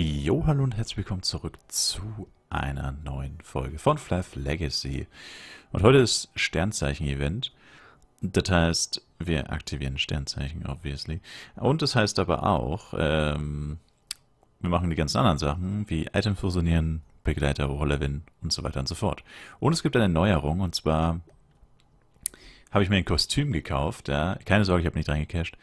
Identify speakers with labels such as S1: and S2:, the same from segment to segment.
S1: Jo, hallo und herzlich willkommen zurück zu einer neuen Folge von Flav Legacy. Und heute ist Sternzeichen-Event. Das heißt, wir aktivieren Sternzeichen, obviously. Und das heißt aber auch, ähm, wir machen die ganzen anderen Sachen, wie Item fusionieren, Begleiter hochleveln und so weiter und so fort. Und es gibt eine Neuerung, und zwar habe ich mir ein Kostüm gekauft. Ja? Keine Sorge, ich habe nicht reingecasht.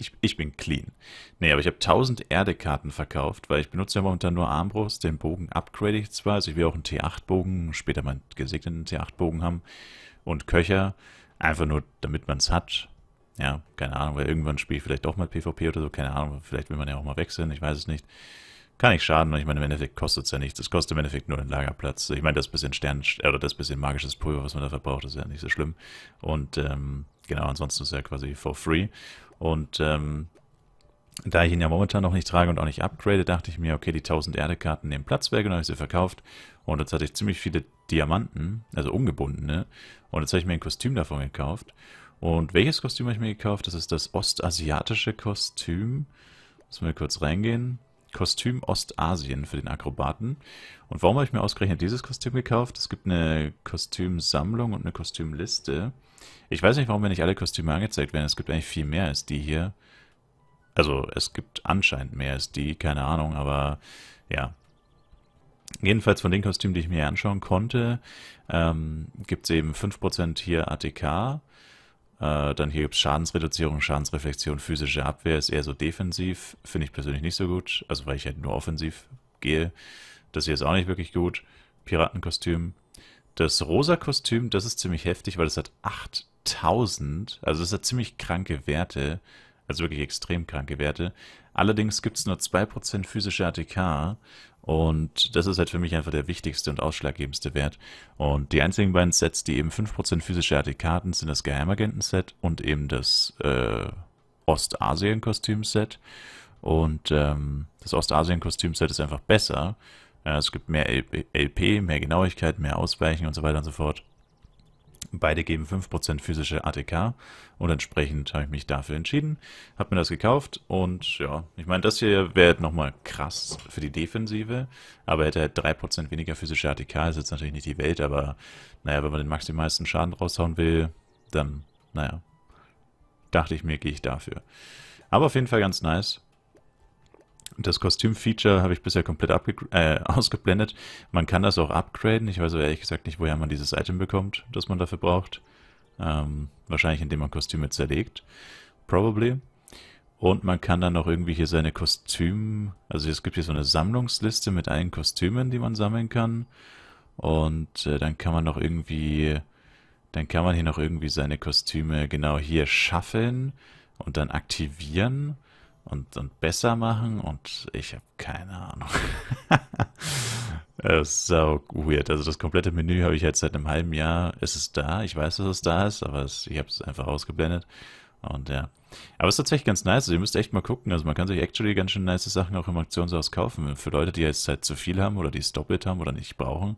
S1: Ich, ich bin clean. Nee, aber ich habe 1000 Erdekarten verkauft, weil ich benutze ja momentan nur Armbrust. Den Bogen upgrade ich zwar, also ich will auch einen T8-Bogen, später meinen gesegneten T8-Bogen haben. Und Köcher, einfach nur, damit man es hat. Ja, keine Ahnung, weil irgendwann spiele ich vielleicht doch mal PvP oder so, keine Ahnung, vielleicht will man ja auch mal wechseln, ich weiß es nicht. Kann ich schaden, weil ich meine, im Endeffekt kostet es ja nichts. Es kostet im Endeffekt nur den Lagerplatz. Ich meine, das bisschen Stern, oder das bisschen magisches Pulver, was man da verbraucht, ist ja nicht so schlimm. Und ähm, genau, ansonsten ist ja quasi for free. Und ähm, da ich ihn ja momentan noch nicht trage und auch nicht upgrade, dachte ich mir, okay, die 1000 Erdekarten nehmen Platz weg genau und habe ich sie verkauft. Und jetzt hatte ich ziemlich viele Diamanten, also ungebundene. Und jetzt habe ich mir ein Kostüm davon gekauft. Und welches Kostüm habe ich mir gekauft? Das ist das ostasiatische Kostüm. Müssen wir kurz reingehen. Kostüm Ostasien für den Akrobaten. Und warum habe ich mir ausgerechnet dieses Kostüm gekauft? Es gibt eine Kostümsammlung und eine Kostümliste. Ich weiß nicht, warum mir nicht alle Kostüme angezeigt werden. Es gibt eigentlich viel mehr als die hier. Also, es gibt anscheinend mehr als die, keine Ahnung, aber ja. Jedenfalls von den Kostümen, die ich mir anschauen konnte, ähm, gibt es eben 5% hier ATK, äh, dann hier gibt es Schadensreduzierung, Schadensreflexion, physische Abwehr ist eher so defensiv. Finde ich persönlich nicht so gut. Also weil ich halt nur offensiv gehe. Das hier ist auch nicht wirklich gut. Piratenkostüm. Das rosa Kostüm, das ist ziemlich heftig, weil es hat 8000. Also es hat ziemlich kranke Werte. Also wirklich extrem kranke Werte. Allerdings gibt es nur 2% physische ATK. Und das ist halt für mich einfach der wichtigste und ausschlaggebendste Wert. Und die einzigen beiden Sets, die eben 5% physische ATK hatten, sind das Geheimagenten-Set und eben das äh, Ostasien-Kostüm-Set. Und ähm, das Ostasien-Kostüm-Set ist einfach besser. Äh, es gibt mehr LP, mehr Genauigkeit, mehr Ausweichen und so weiter und so fort. Beide geben 5% physische ATK und entsprechend habe ich mich dafür entschieden, habe mir das gekauft und ja, ich meine, das hier wäre halt nochmal krass für die Defensive, aber hätte halt 3% weniger physische ATK, ist jetzt natürlich nicht die Welt, aber naja, wenn man den maximalsten Schaden raushauen will, dann, naja, dachte ich mir, gehe ich dafür. Aber auf jeden Fall ganz nice das Kostüm-Feature habe ich bisher komplett äh, ausgeblendet. Man kann das auch upgraden. Ich weiß aber ehrlich gesagt nicht, woher man dieses Item bekommt, das man dafür braucht. Ähm, wahrscheinlich, indem man Kostüme zerlegt. Probably. Und man kann dann auch irgendwie hier seine Kostüme... Also es gibt hier so eine Sammlungsliste mit allen Kostümen, die man sammeln kann. Und äh, dann kann man noch irgendwie... Dann kann man hier noch irgendwie seine Kostüme genau hier schaffeln und dann aktivieren und, und besser machen und ich habe keine Ahnung. das ist so weird. Also das komplette Menü habe ich jetzt seit einem halben Jahr. Es ist da. Ich weiß, dass es da ist, aber es, ich habe es einfach ausgeblendet. Und ja. Aber es ist tatsächlich ganz nice. Also ihr müsst echt mal gucken. Also man kann sich actually ganz schön nice Sachen auch im Aktionshaus kaufen. Für Leute, die jetzt halt zu viel haben oder die es doppelt haben oder nicht brauchen.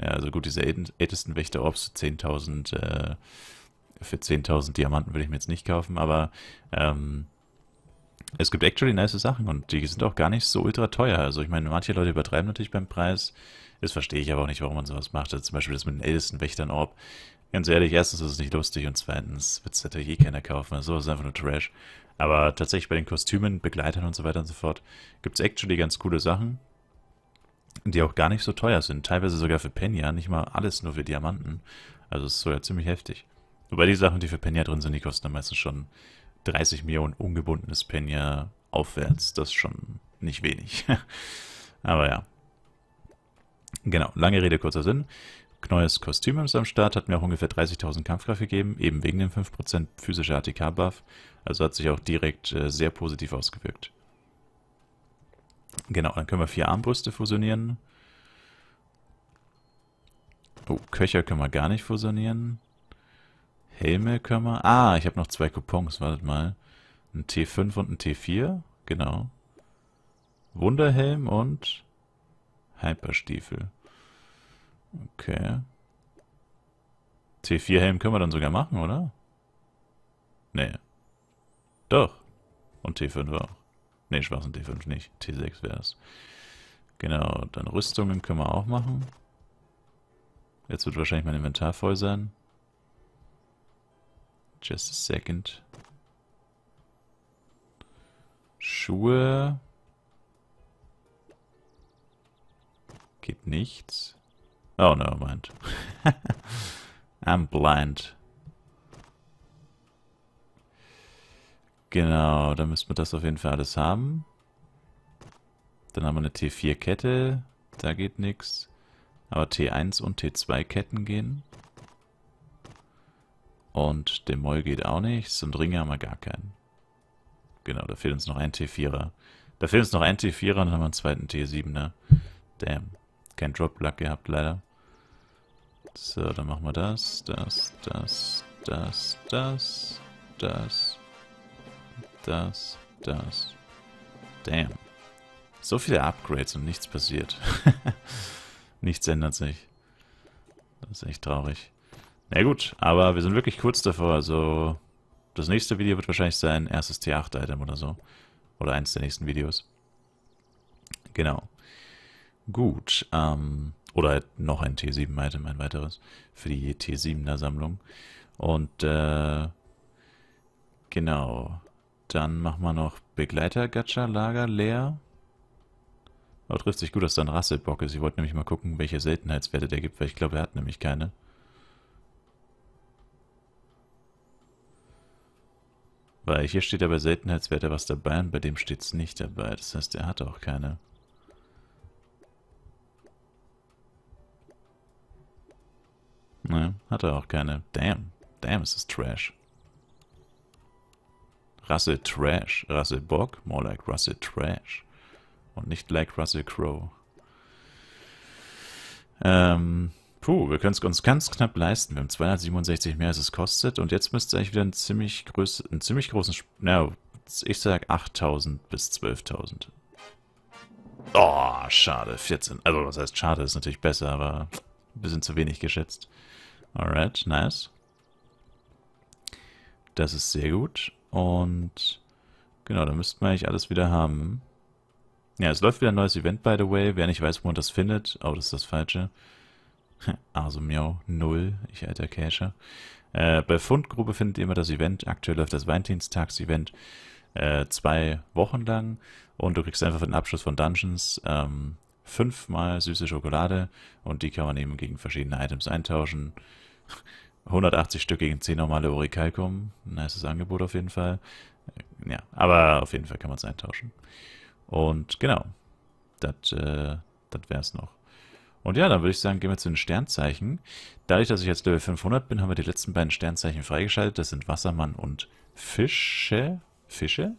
S1: Ja, also gut, diese ältesten Wächter Orbs 10.000 äh, für 10.000 Diamanten würde ich mir jetzt nicht kaufen, aber ähm, es gibt actually nice Sachen und die sind auch gar nicht so ultra teuer. Also ich meine, manche Leute übertreiben natürlich beim Preis. Das verstehe ich aber auch nicht, warum man sowas macht. Also zum Beispiel das mit den ältesten Wächtern Orb. Ganz ehrlich, erstens ist es nicht lustig und zweitens wird es natürlich eh keiner kaufen. Also sowas ist einfach nur Trash. Aber tatsächlich bei den Kostümen, Begleitern und so weiter und so fort gibt es actually ganz coole Sachen, die auch gar nicht so teuer sind. Teilweise sogar für Penya, nicht mal alles nur für Diamanten. Also es ist sogar ziemlich heftig. Wobei die Sachen, die für Penya drin sind, die kosten dann meistens schon 30 Millionen ungebundenes Penja aufwärts. Das ist schon nicht wenig. Aber ja. Genau, lange Rede, kurzer Sinn. Neues Kostüm ist am Start, hat mir auch ungefähr 30.000 Kampfkraft gegeben, eben wegen dem 5% physischer ATK-Buff. Also hat sich auch direkt äh, sehr positiv ausgewirkt. Genau, dann können wir vier Armbrüste fusionieren. Oh, Köcher können wir gar nicht fusionieren. Helme können wir... Ah, ich habe noch zwei Coupons, wartet mal. Ein T5 und ein T4, genau. Wunderhelm und Hyperstiefel. Okay. T4-Helm können wir dann sogar machen, oder? Nee. Doch. Und T5 auch. Nee, und T5 nicht. T6 wäre es. Genau, dann Rüstungen können wir auch machen. Jetzt wird wahrscheinlich mein Inventar voll sein. Just a second. Schuhe. Geht nichts. Oh, never mind. I'm blind. Genau, da müssten wir das auf jeden Fall alles haben. Dann haben wir eine T4-Kette. Da geht nichts. Aber T1 und T2-Ketten gehen. Und dem Moll geht auch nichts und Ringe haben wir gar keinen. Genau, da fehlt uns noch ein T4er. Da fehlt uns noch ein T4er und dann haben wir einen zweiten T7er. Ne? Damn. Kein Drop-Luck gehabt, leider. So, dann machen wir das, das, das, das, das, das, das, das. Damn. So viele Upgrades und nichts passiert. nichts ändert sich. Das ist echt traurig. Na gut, aber wir sind wirklich kurz davor, also das nächste Video wird wahrscheinlich sein erstes T8-Item oder so. Oder eins der nächsten Videos. Genau. Gut, ähm, oder halt noch ein T7-Item, ein weiteres, für die T7er-Sammlung. Und, äh, genau, dann machen wir noch Begleiter-Gacha-Lager leer. Aber trifft sich gut, dass da ein Rasselbock ist. Ich wollte nämlich mal gucken, welche Seltenheitswerte der gibt, weil ich glaube, er hat nämlich keine. Weil hier steht aber Seltenheitswerte was dabei und bei dem steht es nicht dabei. Das heißt, er hat auch keine. Nein, hat er auch keine. Damn. Damn, es ist Trash. Russell Trash. Russell Bock, more like Russell Trash. Und nicht like Russell Crow. Ähm, Puh, wir können es uns ganz knapp leisten. Wir haben 267 mehr, als es kostet. Und jetzt müsste eigentlich wieder einen ziemlich, groß, einen ziemlich großen... Na, ich sag 8.000 bis 12.000. Oh, schade. 14. Also, was heißt schade? Ist natürlich besser, aber ein bisschen zu wenig geschätzt. Alright, nice. Das ist sehr gut. Und genau, da müssten wir eigentlich alles wieder haben. Ja, es läuft wieder ein neues Event, by the way. Wer nicht weiß, wo man das findet. Oh, das ist das Falsche. Also Miau null, ich alter Cacher. Äh, bei Fundgrube findet ihr immer das Event. Aktuell läuft das Valentinstags-Event äh, zwei Wochen lang. Und du kriegst einfach für den Abschluss von Dungeons ähm, fünfmal süße Schokolade. Und die kann man eben gegen verschiedene Items eintauschen. 180 Stück gegen 10 normale Oricalcum. Nices Angebot auf jeden Fall. Äh, ja, aber auf jeden Fall kann man es eintauschen. Und genau, das äh, wäre es noch. Und ja, dann würde ich sagen, gehen wir zu den Sternzeichen. Dadurch, dass ich jetzt Level 500 bin, haben wir die letzten beiden Sternzeichen freigeschaltet. Das sind Wassermann und Fische. Fische?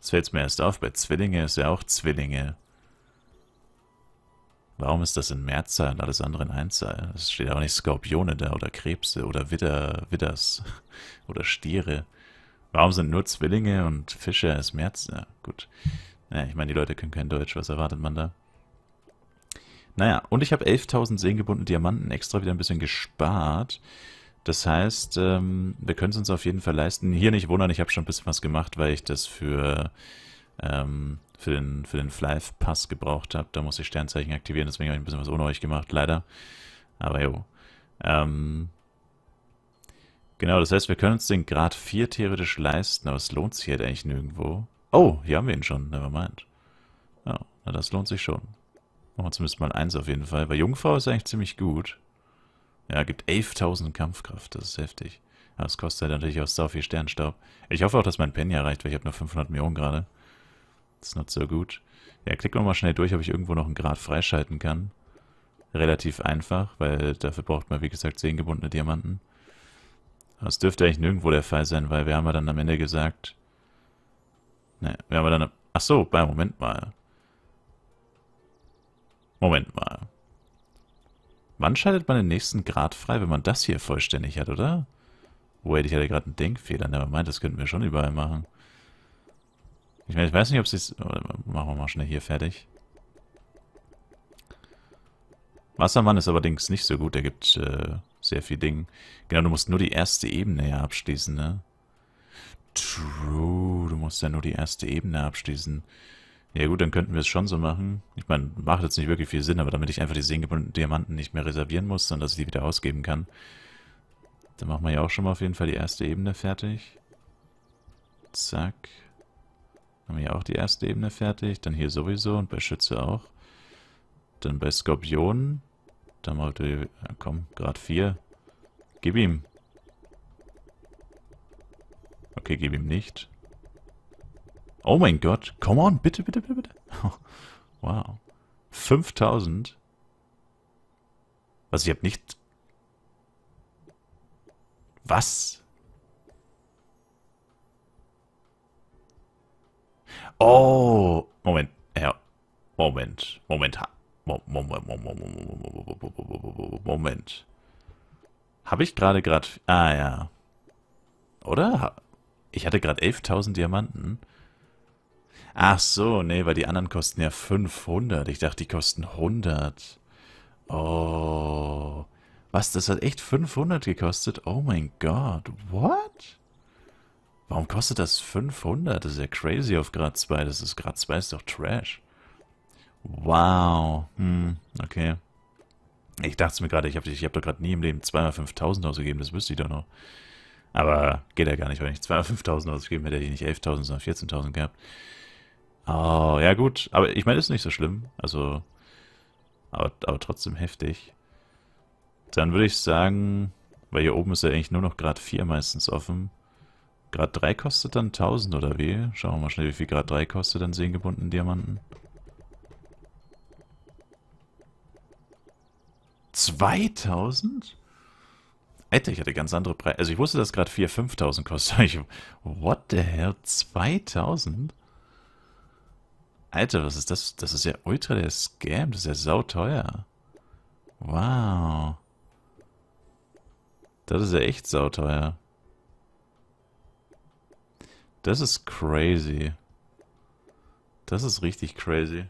S1: Das fällt mir erst auf, bei Zwillinge ist ja auch Zwillinge. Warum ist das in Mehrzahl und alles andere in Einzahl? Es steht aber nicht Skorpione da oder Krebse oder Widder, Widders oder Stiere. Warum sind nur Zwillinge und Fische erst März? Ja, gut. Naja, ich meine, die Leute können kein Deutsch. Was erwartet man da? Naja, und ich habe 11.000 seengebundene Diamanten extra wieder ein bisschen gespart. Das heißt, ähm, wir können es uns auf jeden Fall leisten. Hier nicht wundern, ich habe schon ein bisschen was gemacht, weil ich das für, ähm, für den, für den Flive-Pass gebraucht habe. Da muss ich Sternzeichen aktivieren, deswegen habe ich ein bisschen was ohne euch gemacht, leider. Aber jo. Ähm, Genau, das heißt, wir können uns den Grad 4 theoretisch leisten, aber es lohnt sich halt eigentlich nirgendwo. Oh, hier haben wir ihn schon, nevermind. Ja, na das lohnt sich schon. Machen wir zumindest mal eins auf jeden Fall, weil Jungfrau ist eigentlich ziemlich gut. Ja, gibt 11.000 Kampfkraft, das ist heftig. Aber es kostet halt natürlich auch so viel Sternstaub. Ich hoffe auch, dass mein Penny erreicht, weil ich habe nur 500 Millionen gerade. Das ist not so gut. Ja, klicken wir mal schnell durch, ob ich irgendwo noch einen Grad freischalten kann. Relativ einfach, weil dafür braucht man, wie gesagt, 10 gebundene Diamanten. Das dürfte eigentlich nirgendwo der Fall sein, weil wir haben ja dann am Ende gesagt... Ne, wir haben ja dann... Achso, bei Moment mal. Moment mal. Wann schaltet man den nächsten Grad frei, wenn man das hier vollständig hat, oder? Wait, ich hatte gerade einen Denkfehler. Der meint, das könnten wir schon überall machen. Ich meine, ich weiß nicht, ob es... Machen wir mal schnell hier fertig. Wassermann ist allerdings nicht so gut. Er gibt... Äh sehr viel Ding. Genau, du musst nur die erste Ebene ja abschließen, ne? True, du musst ja nur die erste Ebene abschließen. Ja gut, dann könnten wir es schon so machen. Ich meine, macht jetzt nicht wirklich viel Sinn, aber damit ich einfach die sehen Diamanten nicht mehr reservieren muss, sondern dass ich die wieder ausgeben kann. Dann machen wir ja auch schon mal auf jeden Fall die erste Ebene fertig. Zack. Haben wir ja auch die erste Ebene fertig. Dann hier sowieso und bei Schütze auch. Dann bei Skorpionen da mal die... Komm, Grad 4. Gib ihm. Okay, gib ihm nicht. Oh mein Gott. Come on, bitte, bitte, bitte, bitte. wow. 5000. Was, also ich hab nicht... Was? Oh, Moment, ja, Moment, Moment, Moment, Habe ich gerade gerade... Ah ja. Oder? Ich hatte gerade 11.000 Diamanten. Ach so, nee, weil die anderen kosten ja 500. Ich dachte, die kosten 100. Oh. Was, das hat echt 500 gekostet? Oh mein Gott. What? Warum kostet das 500? Das ist ja crazy auf Grad 2. Das ist Grad 2 ist doch Trash. Wow. Hm, okay. Ich dachte es mir gerade, ich habe ich hab doch gerade nie im Leben zweimal 5000 ausgegeben, das wüsste ich doch noch. Aber geht ja gar nicht, weil ich zweimal 5000 ausgegeben hätte, hätte ich nicht 11.000, sondern 14.000 gehabt. Oh, ja gut. Aber ich meine, ist nicht so schlimm. Also, aber, aber trotzdem heftig. Dann würde ich sagen, weil hier oben ist ja eigentlich nur noch Grad 4 meistens offen. Grad 3 kostet dann 1000 oder wie? Schauen wir mal schnell, wie viel Grad 3 kostet dann 10 Diamanten. 2000? Alter, ich hatte ganz andere Preise. Also ich wusste, dass gerade 4.000, 5.000 kostet. Ich, what the hell? 2.000? Alter, was ist das? Das ist ja ultra der Scam. Das ist ja sauteuer. Wow. Das ist ja echt sauteuer. Das ist crazy. Das ist richtig crazy.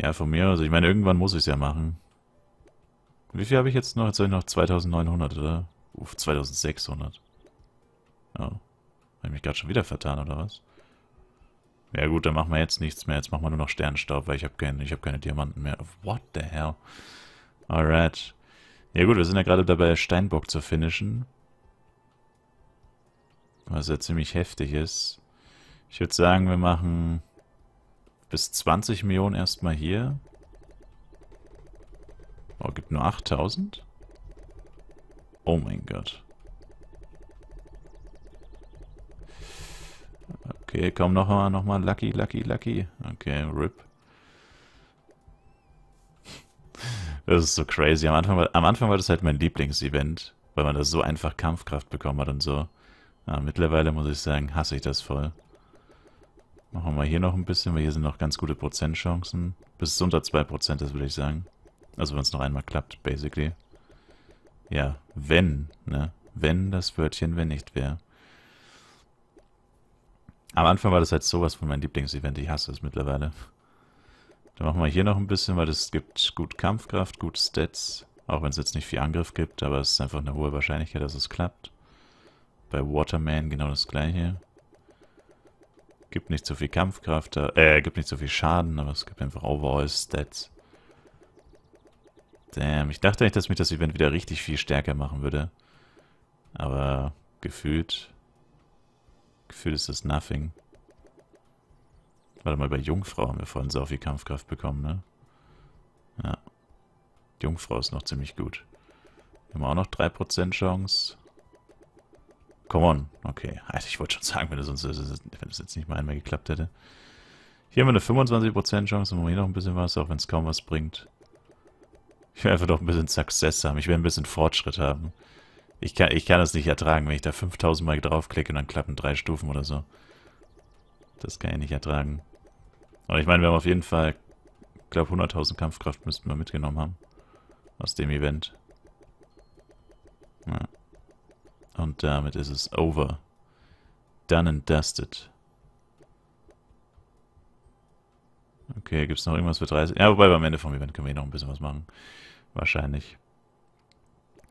S1: Ja, von mir aus. Ich meine, irgendwann muss ich es ja machen. Wie viel habe ich jetzt noch? Jetzt habe ich noch 2900, oder? Uff, 2600. Ja. Habe ich mich gerade schon wieder vertan, oder was? Ja gut, dann machen wir jetzt nichts mehr. Jetzt machen wir nur noch Sternstaub, weil ich habe keine, ich hab keine Diamanten mehr. What the hell? Alright. Ja gut, wir sind ja gerade dabei, Steinbock zu finishen. Was ja ziemlich heftig ist. Ich würde sagen, wir machen bis 20 Millionen erstmal hier. Oh, gibt nur 8000? Oh mein Gott. Okay, komm nochmal, nochmal. Lucky, lucky, lucky. Okay, RIP. Das ist so crazy. Am Anfang, war, am Anfang war das halt mein Lieblingsevent, weil man da so einfach Kampfkraft bekommen hat und so. Ja, mittlerweile muss ich sagen, hasse ich das voll. Machen wir hier noch ein bisschen, weil hier sind noch ganz gute Prozentchancen. Bis unter 2% ist, würde ich sagen. Also wenn es noch einmal klappt, basically. Ja, wenn, ne? Wenn das Wörtchen wenn nicht wäre. Am Anfang war das halt sowas von meinem Lieblingsevent. Ich hasse es mittlerweile. Dann machen wir hier noch ein bisschen, weil es gibt gut Kampfkraft, gut Stats. Auch wenn es jetzt nicht viel Angriff gibt, aber es ist einfach eine hohe Wahrscheinlichkeit, dass es klappt. Bei Waterman genau das gleiche. Gibt nicht so viel Kampfkraft, äh, gibt nicht so viel Schaden, aber es gibt einfach Overall-Stats. Damn, ich dachte nicht, dass mich das Event wieder richtig viel stärker machen würde. Aber gefühlt, gefühlt ist das nothing. Warte mal, bei Jungfrau haben wir vorhin so viel Kampfkraft bekommen, ne? Ja. Jungfrau ist noch ziemlich gut. Wir haben auch noch 3% Chance. Come on. Okay. Also ich wollte schon sagen, wenn das, sonst, wenn das jetzt nicht mal einmal geklappt hätte. Hier haben wir eine 25% Chance, machen wir hier noch ein bisschen was, auch wenn es kaum was bringt. Ich will einfach doch ein bisschen Success haben. Ich will ein bisschen Fortschritt haben. Ich kann, ich kann das nicht ertragen, wenn ich da 5000 Mal draufklicke und dann klappen drei Stufen oder so. Das kann ich nicht ertragen. Und ich meine, wir haben auf jeden Fall, ich glaube 100.000 Kampfkraft müssten wir mitgenommen haben. Aus dem Event. Ja. Und damit ist es over. Done and dusted. Okay, gibt es noch irgendwas für 30? Ja, wobei am Ende vom Event können wir noch ein bisschen was machen. Wahrscheinlich.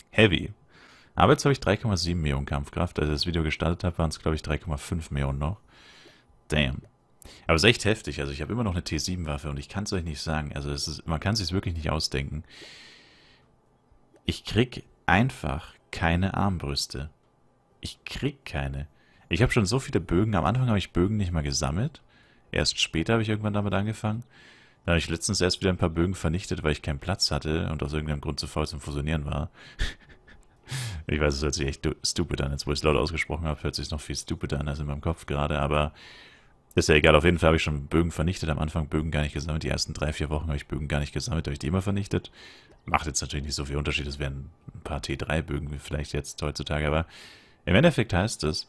S1: Heavy. Aber jetzt habe ich 3,7 Millionen Kampfkraft. Als ich das Video gestartet habe, waren es, glaube ich, 3,5 Millionen noch. Damn. Aber es ist echt heftig. Also ich habe immer noch eine T7-Waffe und ich kann es euch nicht sagen. Also ist, man kann es sich wirklich nicht ausdenken. Ich krieg einfach keine Armbrüste. Ich krieg keine. Ich habe schon so viele Bögen. Am Anfang habe ich Bögen nicht mal gesammelt. Erst später habe ich irgendwann damit angefangen. Dann habe ich letztens erst wieder ein paar Bögen vernichtet, weil ich keinen Platz hatte und aus irgendeinem Grund zu faul zum Fusionieren war. ich weiß, es hört sich echt stupid an. Jetzt, wo ich es laut ausgesprochen habe, hört sich noch viel stupider an als in meinem Kopf gerade, aber ist ja egal. Auf jeden Fall habe ich schon Bögen vernichtet. Am Anfang Bögen gar nicht gesammelt. Die ersten drei, vier Wochen habe ich Bögen gar nicht gesammelt. Habe ich die immer vernichtet. Macht jetzt natürlich nicht so viel Unterschied. Es wären ein paar T3-Bögen vielleicht jetzt heutzutage, aber im Endeffekt heißt es,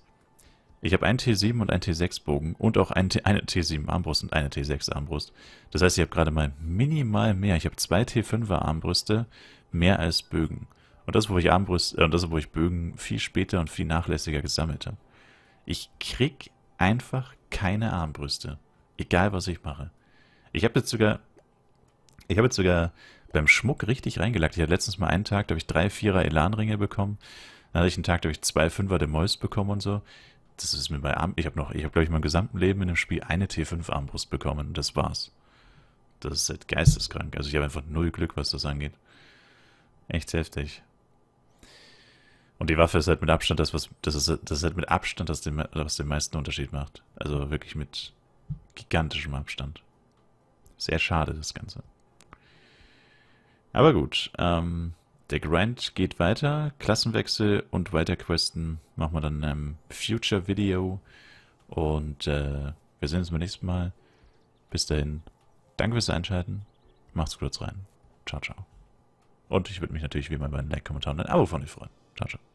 S1: ich habe einen T7 und einen T6-Bogen und auch einen T eine T7-Armbrust und eine T6-Armbrust. Das heißt, ich habe gerade mal minimal mehr. Ich habe zwei T5er-Armbrüste, mehr als Bögen. Und das, wo ich Armbrust, äh, das, wo ich Bögen viel später und viel nachlässiger gesammelt habe. Ich krieg einfach keine Armbrüste. Egal, was ich mache. Ich habe jetzt sogar... Ich habe jetzt sogar beim Schmuck richtig reingelackt. Ich hatte letztens mal einen Tag, da habe ich drei Vierer Elanringe bekommen. Dann hatte ich einen Tag, da habe ich zwei Fünfer der Mäus bekommen und so. Das ist mir bei Arm. Ich habe noch, ich habe, glaube ich, mein gesamten Leben in dem Spiel eine T5-Armbrust bekommen. Das war's. Das ist halt geisteskrank. Also ich habe einfach null Glück, was das angeht. Echt heftig. Und die Waffe ist halt mit Abstand das, was das ist, das ist halt mit Abstand, das den, was den meisten Unterschied macht. Also wirklich mit gigantischem Abstand. Sehr schade, das Ganze. Aber gut, ähm, der Grind geht weiter, Klassenwechsel und weiter Questen machen wir dann in einem Future Video. Und äh, wir sehen uns beim nächsten Mal. Bis dahin, danke fürs Einschalten, macht's kurz rein, ciao, ciao. Und ich würde mich natürlich wie immer bei einem Like, Kommentar und ein Abo von euch freuen. Ciao, ciao.